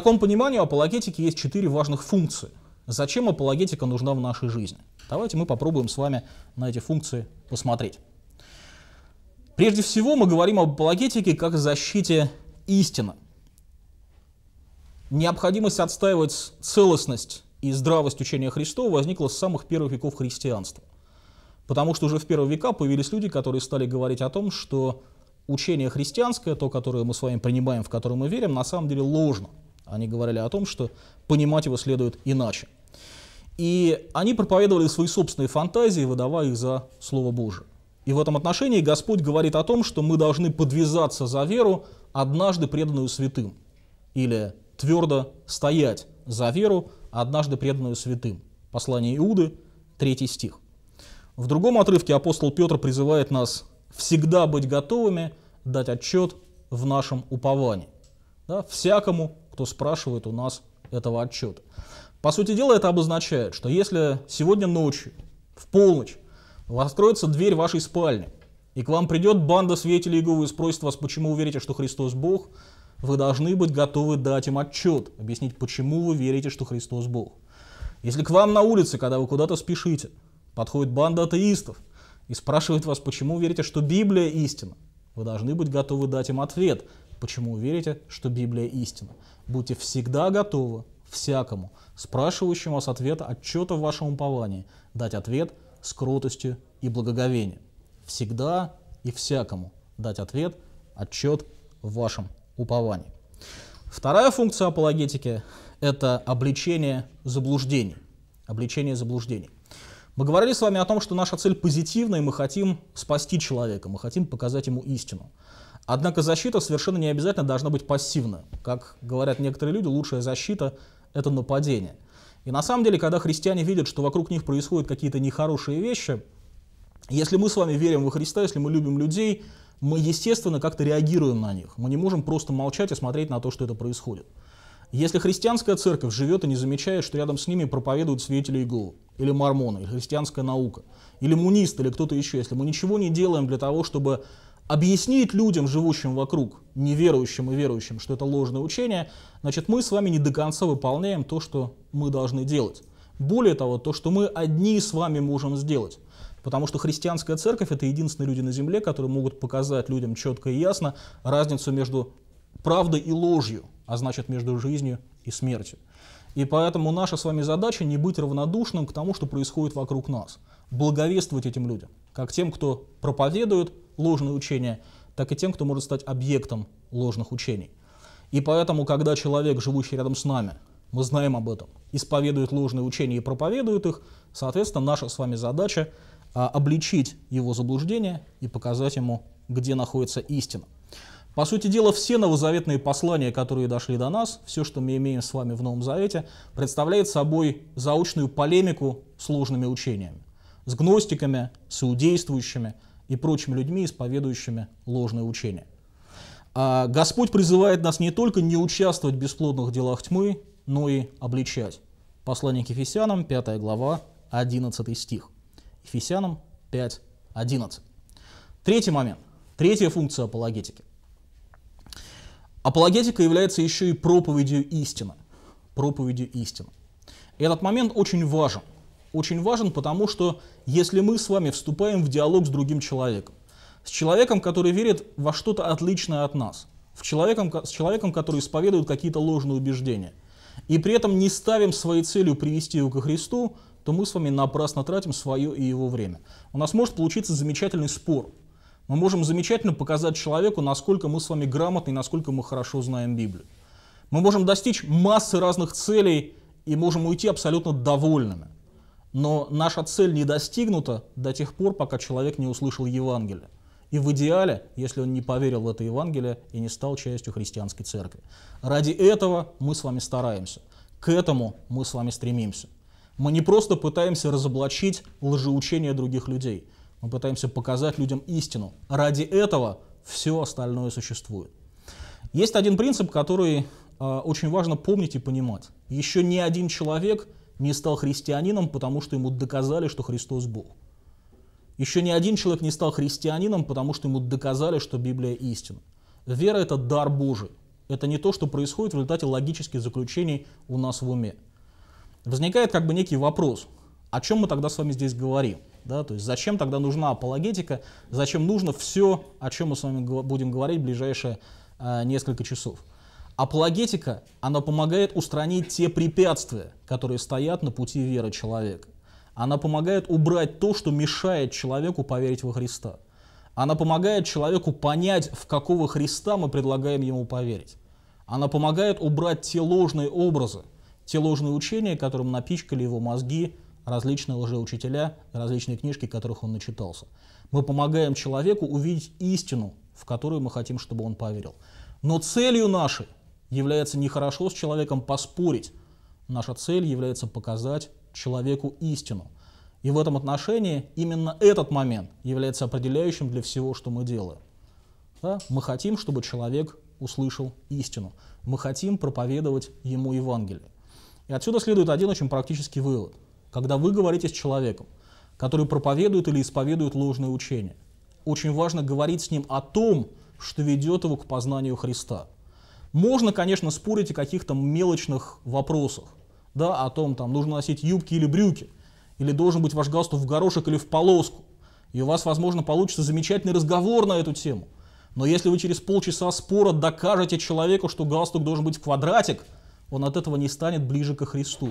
таком понимании у апологетики есть четыре важных функции. Зачем апологетика нужна в нашей жизни? Давайте мы попробуем с вами на эти функции посмотреть. Прежде всего мы говорим об апологетике как защите истины. Необходимость отстаивать целостность и здравость учения Христова возникла с самых первых веков христианства. Потому что уже в первые века появились люди, которые стали говорить о том, что учение христианское, то, которое мы с вами принимаем, в которое мы верим, на самом деле ложно – они говорили о том, что понимать его следует иначе. И они проповедовали свои собственные фантазии, выдавая их за Слово Божие. И в этом отношении Господь говорит о том, что мы должны подвязаться за веру, однажды преданную святым. Или твердо стоять за веру, однажды преданную святым. Послание Иуды, 3 стих. В другом отрывке апостол Петр призывает нас всегда быть готовыми дать отчет в нашем уповании. Да, всякому кто спрашивает у нас этого отчета. По сути дела это обозначает, что если сегодня ночью, в полночь, откроется дверь вашей спальни, и к вам придет банда свидетелей Иеговы и спросит вас, почему вы верите, что Христос Бог, вы должны быть готовы дать им отчет, объяснить, почему вы верите, что Христос Бог. Если к вам на улице, когда вы куда-то спешите, подходит банда атеистов и спрашивает вас, почему вы верите, что Библия истина, вы должны быть готовы дать им ответ, почему верите, что Библия истина. Будьте всегда готовы всякому, спрашивающему вас ответа отчета в вашем уповании, дать ответ с кротостью и благоговением. Всегда и всякому дать ответ, отчет в вашем уповании. Вторая функция апологетики – это обличение заблуждений. Обличение заблуждений. Мы говорили с вами о том, что наша цель позитивная, и мы хотим спасти человека, мы хотим показать ему истину. Однако защита совершенно не обязательно должна быть пассивна. Как говорят некоторые люди, лучшая защита – это нападение. И на самом деле, когда христиане видят, что вокруг них происходят какие-то нехорошие вещи, если мы с вами верим во Христа, если мы любим людей, мы, естественно, как-то реагируем на них. Мы не можем просто молчать и смотреть на то, что это происходит. Если христианская церковь живет и не замечает, что рядом с ними проповедуют свидетели Иеговы, или мормоны, или христианская наука, или мунист, или кто-то еще, если мы ничего не делаем для того, чтобы объяснить людям, живущим вокруг, неверующим и верующим, что это ложное учение, значит, мы с вами не до конца выполняем то, что мы должны делать. Более того, то, что мы одни с вами можем сделать. Потому что христианская церковь – это единственные люди на земле, которые могут показать людям четко и ясно разницу между правдой и ложью, а значит, между жизнью и смертью. И поэтому наша с вами задача не быть равнодушным к тому, что происходит вокруг нас. Благовествовать этим людям, как тем, кто проповедует, ложные учения, так и тем, кто может стать объектом ложных учений. И поэтому, когда человек, живущий рядом с нами, мы знаем об этом, исповедует ложные учения и проповедует их, соответственно, наша с вами задача а, обличить его заблуждение и показать ему, где находится истина. По сути дела, все новозаветные послания, которые дошли до нас, все, что мы имеем с вами в Новом Завете, представляет собой заочную полемику с ложными учениями, с гностиками, с иудействующими, и прочими людьми, исповедующими ложное учение. А Господь призывает нас не только не участвовать в бесплодных делах тьмы, но и обличать. Послание к Ефесянам, 5 глава, 11 стих. Ефесянам 5, 11. Третий момент. Третья функция апологетики. Апологетика является еще и проповедью истины. Проповедью истины. И этот момент очень важен – очень важен, потому что если мы с вами вступаем в диалог с другим человеком, с человеком, который верит во что-то отличное от нас, в человеком, с человеком, который исповедует какие-то ложные убеждения, и при этом не ставим своей целью привести его ко Христу, то мы с вами напрасно тратим свое и его время. У нас может получиться замечательный спор. Мы можем замечательно показать человеку, насколько мы с вами грамотны насколько мы хорошо знаем Библию. Мы можем достичь массы разных целей и можем уйти абсолютно довольными. Но наша цель не достигнута до тех пор, пока человек не услышал Евангелие. И в идеале, если он не поверил в это Евангелие и не стал частью христианской церкви. Ради этого мы с вами стараемся. К этому мы с вами стремимся. Мы не просто пытаемся разоблачить лжеучение других людей. Мы пытаемся показать людям истину. Ради этого все остальное существует. Есть один принцип, который э, очень важно помнить и понимать. Еще ни один человек не стал христианином, потому что ему доказали, что Христос Бог. Еще ни один человек не стал христианином, потому что ему доказали, что Библия истина. Вера – это дар Божий. Это не то, что происходит в результате логических заключений у нас в уме. Возникает как бы некий вопрос, о чем мы тогда с вами здесь говорим? Да? То есть зачем тогда нужна апологетика, зачем нужно все, о чем мы с вами будем говорить в ближайшие э, несколько часов? Апологетика, она помогает устранить те препятствия, которые стоят на пути веры человека. Она помогает убрать то, что мешает человеку поверить во Христа. Она помогает человеку понять, в какого Христа мы предлагаем ему поверить. Она помогает убрать те ложные образы, те ложные учения, которым напичкали его мозги различные лжеучителя, различные книжки, которых он начитался. Мы помогаем человеку увидеть истину, в которую мы хотим, чтобы он поверил. Но целью нашей является нехорошо с человеком поспорить. Наша цель является показать человеку истину. И в этом отношении именно этот момент является определяющим для всего, что мы делаем. Да? Мы хотим, чтобы человек услышал истину. Мы хотим проповедовать ему Евангелие. И отсюда следует один очень практический вывод. Когда вы говорите с человеком, который проповедует или исповедует ложное учение, очень важно говорить с ним о том, что ведет его к познанию Христа. Можно, конечно, спорить о каких-то мелочных вопросах, да, о том, там, нужно носить юбки или брюки, или должен быть ваш галстук в горошек или в полоску, и у вас, возможно, получится замечательный разговор на эту тему. Но если вы через полчаса спора докажете человеку, что галстук должен быть в квадратик, он от этого не станет ближе ко Христу.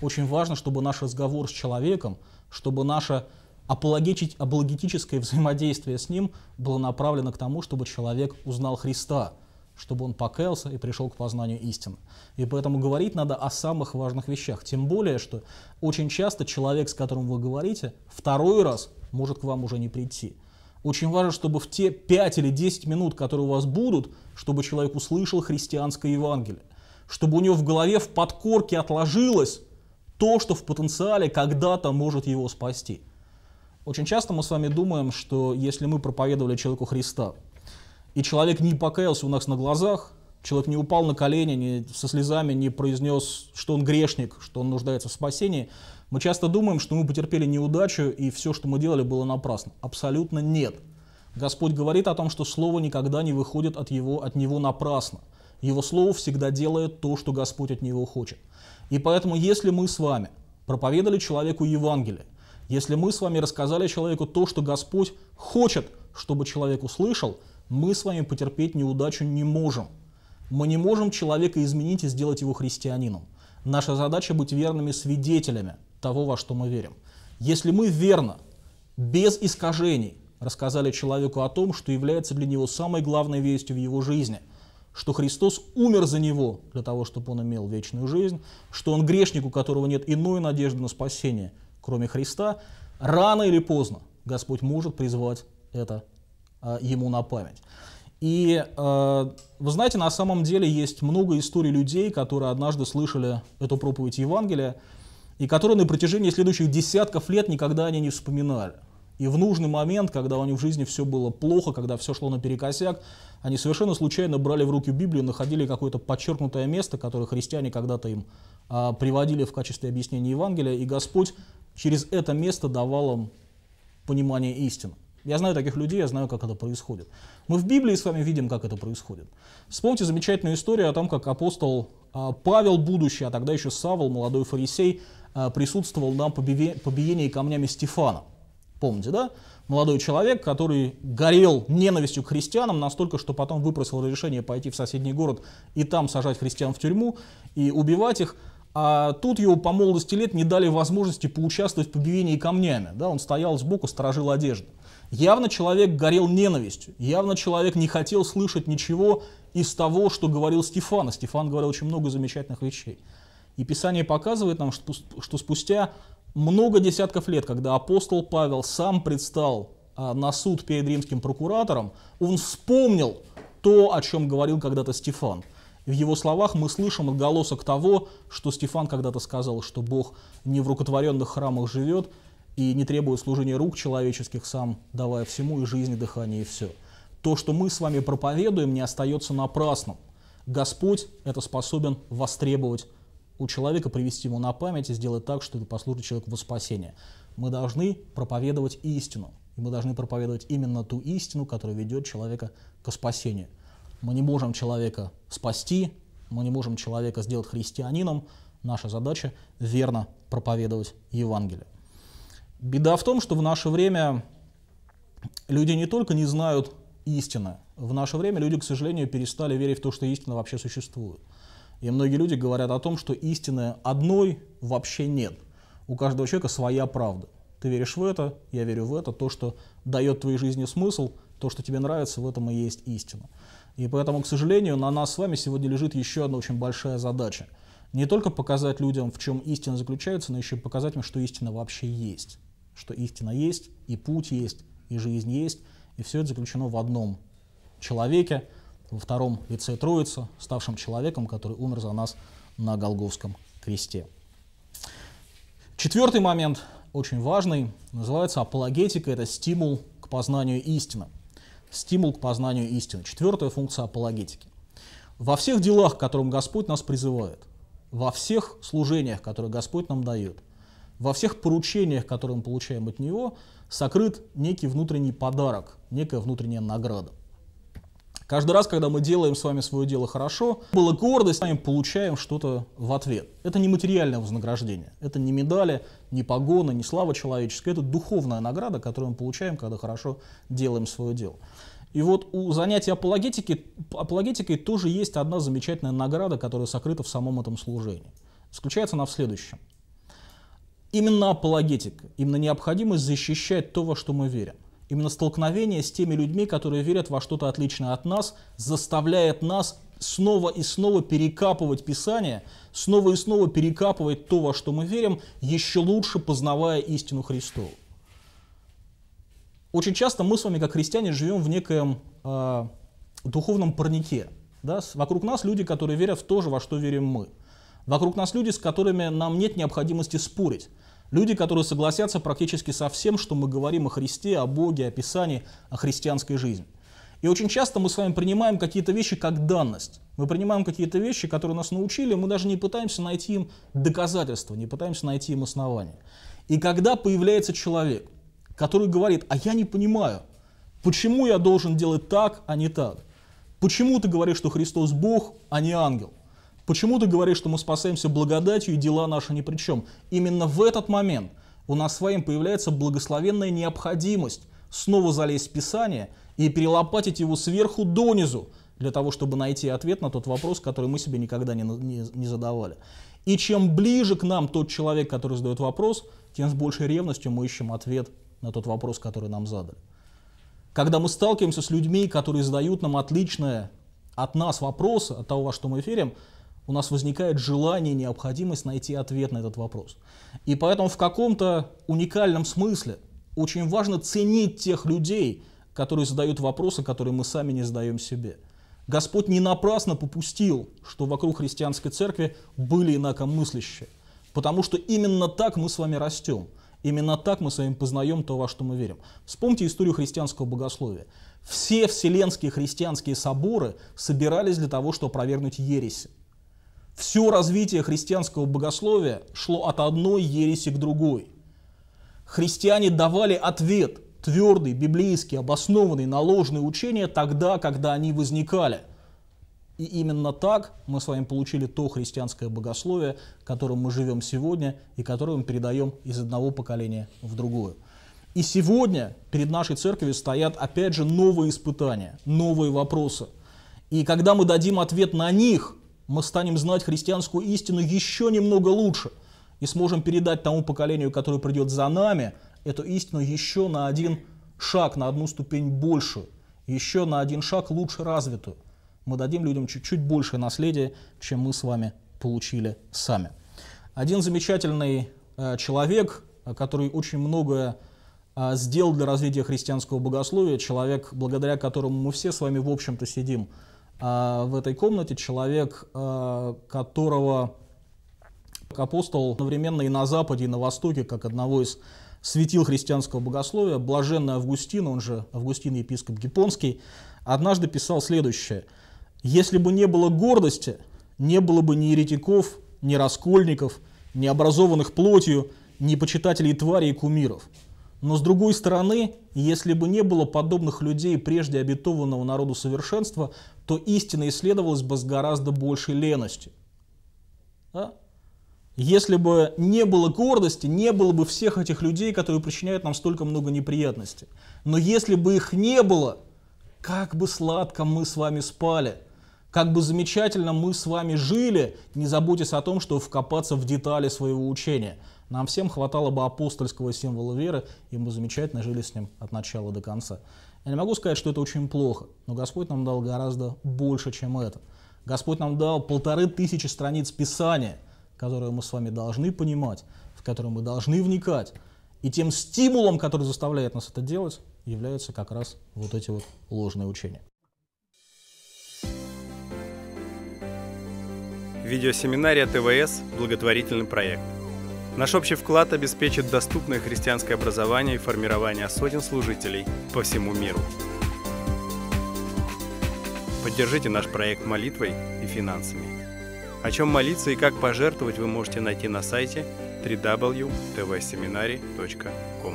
Очень важно, чтобы наш разговор с человеком, чтобы наше апологетическое взаимодействие с ним было направлено к тому, чтобы человек узнал Христа – чтобы он покаялся и пришел к познанию истины. И поэтому говорить надо о самых важных вещах. Тем более, что очень часто человек, с которым вы говорите, второй раз может к вам уже не прийти. Очень важно, чтобы в те 5 или 10 минут, которые у вас будут, чтобы человек услышал христианское Евангелие. Чтобы у него в голове, в подкорке отложилось то, что в потенциале когда-то может его спасти. Очень часто мы с вами думаем, что если мы проповедовали человеку Христа, и человек не покаялся у нас на глазах, человек не упал на колени, не, со слезами не произнес, что он грешник, что он нуждается в спасении. Мы часто думаем, что мы потерпели неудачу, и все, что мы делали, было напрасно. Абсолютно нет. Господь говорит о том, что Слово никогда не выходит от, его, от Него напрасно. Его Слово всегда делает то, что Господь от Него хочет. И поэтому, если мы с вами проповедали человеку Евангелие, если мы с вами рассказали человеку то, что Господь хочет, чтобы человек услышал – мы с вами потерпеть неудачу не можем. Мы не можем человека изменить и сделать его христианином. Наша задача быть верными свидетелями того, во что мы верим. Если мы верно, без искажений, рассказали человеку о том, что является для него самой главной вестью в его жизни, что Христос умер за него для того, чтобы он имел вечную жизнь, что он грешник, у которого нет иной надежды на спасение, кроме Христа, рано или поздно Господь может призвать это Э, ему на память. И э, вы знаете, на самом деле есть много историй людей, которые однажды слышали эту проповедь Евангелия, и которые на протяжении следующих десятков лет никогда они не вспоминали. И в нужный момент, когда у них в жизни все было плохо, когда все шло наперекосяк, они совершенно случайно брали в руки Библию, находили какое-то подчеркнутое место, которое христиане когда-то им а, приводили в качестве объяснения Евангелия, и Господь через это место давал им понимание истины. Я знаю таких людей, я знаю, как это происходит. Мы в Библии с вами видим, как это происходит. Вспомните замечательную историю о том, как апостол а, Павел, будущий, а тогда еще Савол, молодой фарисей, а, присутствовал на побиении камнями Стефана. Помните, да? Молодой человек, который горел ненавистью к христианам настолько, что потом выпросил разрешение пойти в соседний город и там сажать христиан в тюрьму и убивать их. А тут его по молодости лет не дали возможности поучаствовать в побиении камнями. Да? Он стоял сбоку, сторожил одежду. Явно человек горел ненавистью, явно человек не хотел слышать ничего из того, что говорил Стефан. А Стефан говорил очень много замечательных вещей. И Писание показывает нам, что, что спустя много десятков лет, когда апостол Павел сам предстал а, на суд перед римским прокуратором, он вспомнил то, о чем говорил когда-то Стефан. В его словах мы слышим отголосок того, что Стефан когда-то сказал, что Бог не в рукотворенных храмах живет, и не требуя служения рук человеческих сам, давая всему и жизни, дыхание и все. То, что мы с вами проповедуем, не остается напрасным. Господь это способен востребовать у человека, привести ему на память и сделать так, что это послужит человеку во спасение. Мы должны проповедовать истину. И мы должны проповедовать именно ту истину, которая ведет человека к спасению. Мы не можем человека спасти, мы не можем человека сделать христианином. Наша задача верно проповедовать Евангелие. Беда в том, что в наше время люди не только не знают истины, в наше время люди, к сожалению, перестали верить в то, что истина вообще существует. И многие люди говорят о том, что истины одной вообще нет. У каждого человека своя правда. Ты веришь в это, я верю в это, то, что дает твоей жизни смысл, то, что тебе нравится, в этом и есть истина. И поэтому, к сожалению, на нас с вами сегодня лежит еще одна очень большая задача. Не только показать людям, в чем истина заключается, но еще и показать им, что истина вообще есть что истина есть, и путь есть, и жизнь есть, и все это заключено в одном человеке, во втором лице Троицы, ставшем человеком, который умер за нас на Голговском кресте. Четвертый момент, очень важный, называется апологетика, это стимул к познанию истины. Стимул к познанию истины. Четвертая функция апологетики. Во всех делах, к которым Господь нас призывает, во всех служениях, которые Господь нам дает – во всех поручениях, которые мы получаем от него, сокрыт некий внутренний подарок, некая внутренняя награда. Каждый раз, когда мы делаем с вами свое дело хорошо, было гордость, мы получаем что-то в ответ. Это не материальное вознаграждение, это не медали, не погоны, не слава человеческая, это духовная награда, которую мы получаем, когда хорошо делаем свое дело. И вот у занятий апологетики, апологетикой тоже есть одна замечательная награда, которая сокрыта в самом этом служении. Заключается она в следующем – Именно апологетика, именно необходимость защищать то, во что мы верим. Именно столкновение с теми людьми, которые верят во что-то отличное от нас, заставляет нас снова и снова перекапывать Писание, снова и снова перекапывать то, во что мы верим, еще лучше познавая истину Христову. Очень часто мы с вами, как христиане, живем в некоем э, духовном парнике. Да? Вокруг нас люди, которые верят в то же, во что верим мы – Вокруг нас люди, с которыми нам нет необходимости спорить. Люди, которые согласятся практически со всем, что мы говорим о Христе, о Боге, о Писании, о христианской жизни. И очень часто мы с вами принимаем какие-то вещи как данность. Мы принимаем какие-то вещи, которые нас научили, мы даже не пытаемся найти им доказательства, не пытаемся найти им основания. И когда появляется человек, который говорит, а я не понимаю, почему я должен делать так, а не так? Почему ты говоришь, что Христос Бог, а не ангел? Почему ты говоришь, что мы спасаемся благодатью и дела наши ни при чем? Именно в этот момент у нас с вами появляется благословенная необходимость снова залезть в Писание и перелопатить его сверху донизу, для того, чтобы найти ответ на тот вопрос, который мы себе никогда не, не, не задавали. И чем ближе к нам тот человек, который задает вопрос, тем с большей ревностью мы ищем ответ на тот вопрос, который нам задали. Когда мы сталкиваемся с людьми, которые задают нам отличное от нас вопросы, от того, во что мы верим, у нас возникает желание, необходимость найти ответ на этот вопрос. И поэтому в каком-то уникальном смысле очень важно ценить тех людей, которые задают вопросы, которые мы сами не задаем себе. Господь не напрасно попустил, что вокруг христианской церкви были инакомыслящие, потому что именно так мы с вами растем. Именно так мы с вами познаем то, во что мы верим. Вспомните историю христианского богословия. Все вселенские христианские соборы собирались для того, чтобы опровергнуть ереси. Все развитие христианского богословия шло от одной ереси к другой. Христиане давали ответ, твердый, библейский, обоснованный на ложные учения тогда, когда они возникали. И именно так мы с вами получили то христианское богословие, которым мы живем сегодня и которое мы передаем из одного поколения в другое. И сегодня перед нашей церковью стоят опять же новые испытания, новые вопросы. И когда мы дадим ответ на них, мы станем знать христианскую истину еще немного лучше и сможем передать тому поколению, которое придет за нами, эту истину еще на один шаг, на одну ступень больше, еще на один шаг лучше развитую. Мы дадим людям чуть-чуть больше наследия, чем мы с вами получили сами. Один замечательный э, человек, э, который очень многое э, сделал для развития христианского богословия, человек, благодаря которому мы все с вами, в общем-то, сидим – а, в этой комнате человек, а, которого апостол одновременно и на Западе, и на Востоке, как одного из светил христианского богословия, блаженный Августин, он же Августин епископ Гипонский, однажды писал следующее. «Если бы не было гордости, не было бы ни еретиков, ни раскольников, ни образованных плотью, ни почитателей тварей и кумиров. Но с другой стороны, если бы не было подобных людей прежде обетованного народу совершенства, то истина исследовалась бы с гораздо большей леностью. Да? Если бы не было гордости, не было бы всех этих людей, которые причиняют нам столько много неприятностей. Но если бы их не было, как бы сладко мы с вами спали, как бы замечательно мы с вами жили, не заботясь о том, чтобы вкопаться в детали своего учения – нам всем хватало бы апостольского символа веры, и мы замечательно жили с ним от начала до конца. Я не могу сказать, что это очень плохо, но Господь нам дал гораздо больше, чем это. Господь нам дал полторы тысячи страниц Писания, которые мы с вами должны понимать, в которые мы должны вникать. И тем стимулом, который заставляет нас это делать, являются как раз вот эти вот ложные учения. Видеосеминария ТВС – благотворительный проект. Наш общий вклад обеспечит доступное христианское образование и формирование сотен служителей по всему миру. Поддержите наш проект молитвой и финансами. О чем молиться и как пожертвовать вы можете найти на сайте www.tvseminary.com.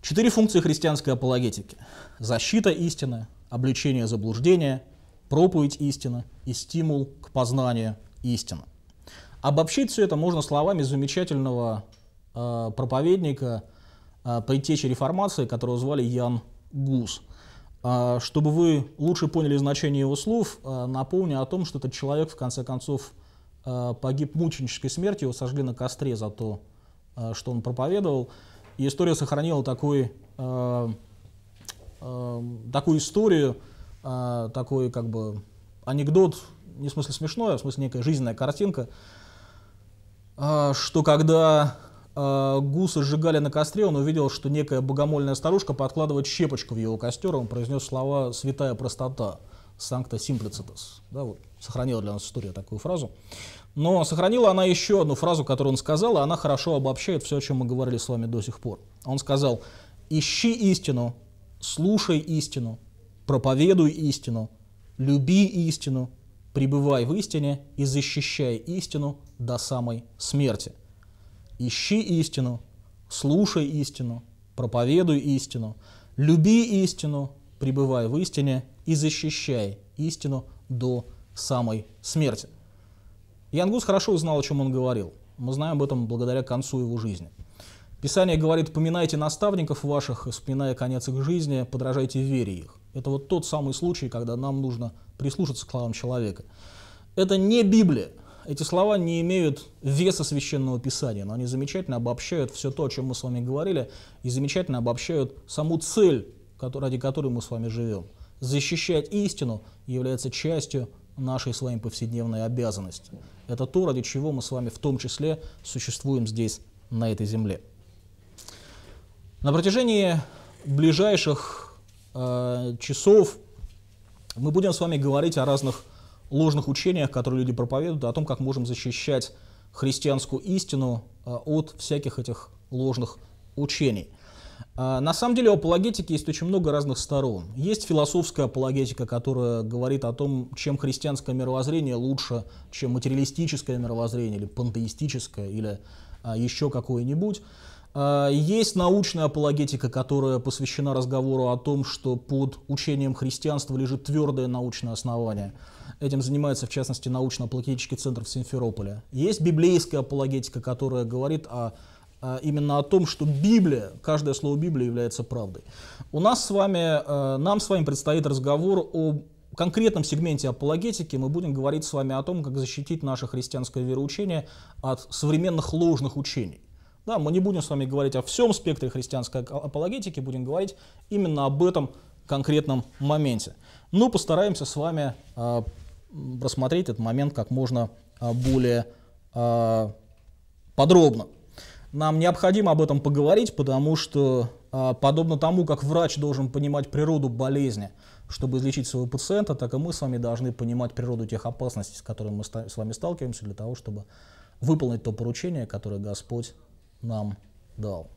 Четыре функции христианской апологетики. Защита истины, обличение заблуждения, проповедь истины и стимул к познанию истина. Обобщить все это можно словами замечательного э, проповедника, э, предтечи реформации, которого звали Ян Гус. Э, чтобы вы лучше поняли значение его слов, э, напомню о том, что этот человек, в конце концов, э, погиб мученической смертью, его сожгли на костре за то, э, что он проповедовал. И история сохранила такой, э, э, такую историю, э, такой как бы анекдот, не в смысле смешное, а в смысле некая жизненная картинка, а, что когда а, гуса сжигали на костре, он увидел, что некая богомольная старушка подкладывает щепочку в его костер, он произнес слова «святая простота», «санкта симплицитас». Да, вот, сохранила для нас история такую фразу. Но сохранила она еще одну фразу, которую он сказал, и она хорошо обобщает все, о чем мы говорили с вами до сих пор. Он сказал «Ищи истину, слушай истину, проповедуй истину, люби истину, пребывай в истине и защищай истину до самой смерти. Ищи истину, слушай истину, проповедуй истину, люби истину, пребывай в истине и защищай истину до самой смерти. Янгус хорошо знал, о чем он говорил. Мы знаем об этом благодаря концу его жизни. Писание говорит, поминайте наставников ваших, вспоминая конец их жизни, подражайте вере их. Это вот тот самый случай, когда нам нужно прислушаться к словам человека. Это не Библия. Эти слова не имеют веса священного писания, но они замечательно обобщают все то, о чем мы с вами говорили, и замечательно обобщают саму цель, ради которой мы с вами живем. Защищать истину является частью нашей с вами повседневной обязанности. Это то, ради чего мы с вами в том числе существуем здесь, на этой земле. На протяжении ближайших Э, часов мы будем с вами говорить о разных ложных учениях, которые люди проповедуют, о том, как можем защищать христианскую истину э, от всяких этих ложных учений. Э, на самом деле у апологетики есть очень много разных сторон. Есть философская апологетика, которая говорит о том, чем христианское мировоззрение лучше, чем материалистическое мировоззрение, или пантеистическое, или еще какое-нибудь. А, есть научная апологетика, которая посвящена разговору о том, что под учением христианства лежит твердое научное основание. Этим занимается, в частности, научно-апологетический центр в Симферополе. Есть библейская апологетика, которая говорит о, о, а, именно о том, что Библия, каждое слово Библии является правдой. У нас с вами, а, нам с вами предстоит разговор о конкретном сегменте апологетики мы будем говорить с вами о том, как защитить наше христианское вероучение от современных ложных учений. Да, мы не будем с вами говорить о всем спектре христианской апологетики, будем говорить именно об этом конкретном моменте. Но ну, постараемся с вами э, рассмотреть этот момент как можно э, более э, подробно. Нам необходимо об этом поговорить, потому что э, подобно тому, как врач должен понимать природу болезни, чтобы излечить своего пациента, так и мы с вами должны понимать природу тех опасностей, с которыми мы с вами сталкиваемся, для того, чтобы выполнить то поручение, которое Господь нам дал.